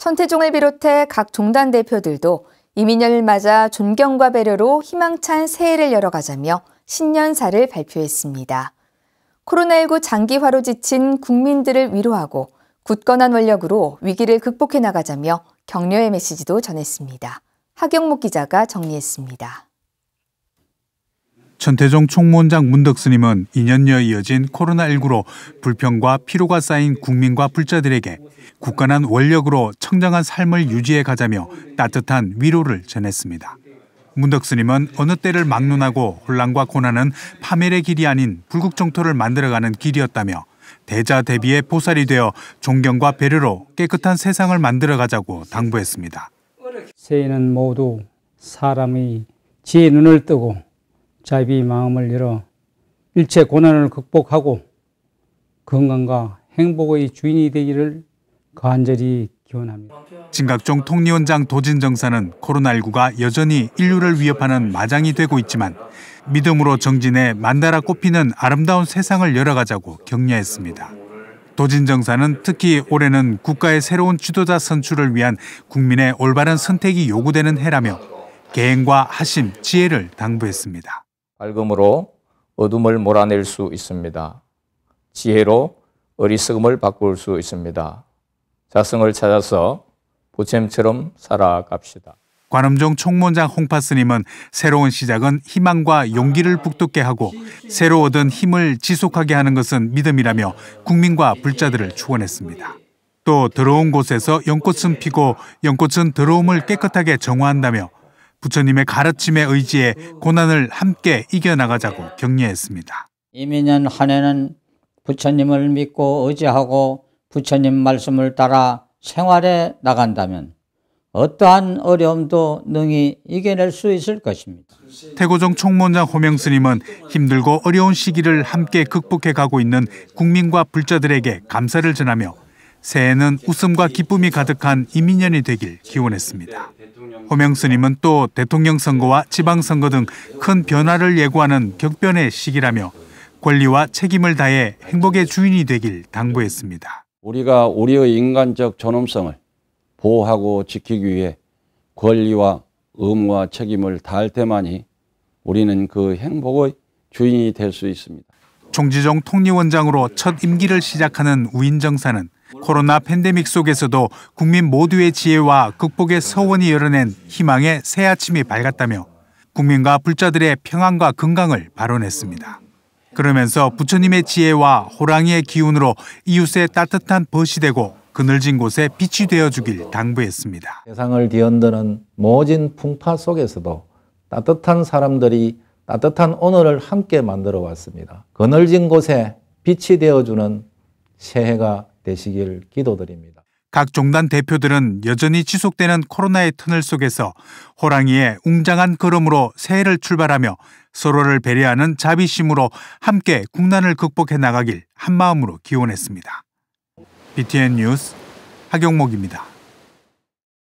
천태종을 비롯해 각 종단 대표들도 이민혁을 맞아 존경과 배려로 희망찬 새해를 열어가자며 신년사를 발표했습니다. 코로나19 장기화로 지친 국민들을 위로하고 굳건한 원력으로 위기를 극복해 나가자며 격려의 메시지도 전했습니다. 하경목 기자가 정리했습니다. 전태종 총무원장 문덕스님은 2년여 이어진 코로나19로 불평과 피로가 쌓인 국민과 불자들에게 국건한 원력으로 청정한 삶을 유지해 가자며 따뜻한 위로를 전했습니다. 문덕스님은 어느 때를 막론하고 혼란과 고난은 파멸의 길이 아닌 불국정토를 만들어가는 길이었다며 대자 대비의 보살이 되어 존경과 배려로 깨끗한 세상을 만들어가자고 당부했습니다. 세인은 모두 사람이 지혜 눈을 뜨고 자비 마음을 열어 일체 고난을 극복하고 건강과 행복의 주인이 되기를 간절히 기원합니다. 진각종 통리원장 도진정사는 코로나19가 여전히 인류를 위협하는 마장이 되고 있지만 믿음으로 정진해 만나라 꽃피는 아름다운 세상을 열어가자고 격려했습니다. 도진정사는 특히 올해는 국가의 새로운 지도자 선출을 위한 국민의 올바른 선택이 요구되는 해라며 개행과 하심, 지혜를 당부했습니다. 밝음으로 어둠을 몰아낼 수 있습니다. 지혜로 어리석음을 바꿀 수 있습니다. 자성을 찾아서 보챔처럼 살아갑시다. 관음종 총무장 홍파 스님은 새로운 시작은 희망과 용기를 북돋게 하고 새로 얻은 힘을 지속하게 하는 것은 믿음이라며 국민과 불자들을 축원했습니다. 또 들어온 곳에서 연꽃은 피고 연꽃은 들어옴을 깨끗하게 정화한다며 부처님의 가르침에 의지해 고난을 함께 이겨나가자고 격려했습니다. 이민년 한 해는 부처님을 믿고 의지하고 부처님 말씀을 따라 생활해 나간다면 어떠한 어려움도 능히 이겨낼 수 있을 것입니다. 태고종 총무장 호명 스님은 힘들고 어려운 시기를 함께 극복해 가고 있는 국민과 불자들에게 감사를 전하며 새해는 웃음과 기쁨이 가득한 이민년이 되길 기원했습니다. 호명스님은 또 대통령 선거와 지방선거 등 큰 변화를 예고하는 격변의 시기라며 권리와 책임을 다해 행복의 주인이 되길 당부했습니다. 우리가 우리의 인간적 존엄성을 보호하고 지키기 위해 권리와 의무와 책임을 다할 때만이 우리는 그 행복의 주인이 될 수 있습니다. 종지종 통리원장으로 첫 임기를 시작하는 우인정사는 코로나 팬데믹 속에서도 국민 모두의 지혜와 극복의 서원이 열어낸 희망의 새 아침이 밝았다며 국민과 불자들의 평안과 건강을 발언했습니다. 그러면서 부처님의 지혜와 호랑이의 기운으로 이웃의 따뜻한 벗이 되고 그늘진 곳에 빛이 되어주길 당부했습니다. 세상을 뒤흔드는 모진 풍파 속에서도 따뜻한 사람들이 따뜻한 오늘을 함께 만들어 왔습니다. 그늘진 곳에 빛이 되어주는 새해가 되시길 기도드립니다. 각 종단 대표들은 여전히 지속되는 코로나의 터널 속에서 호랑이의 웅장한 걸음으로 새해를 출발하며 서로를 배려하는 자비심으로 함께 국난을 극복해 나가길 한마음으로 기원했습니다. BTN 뉴스 하경목입니다.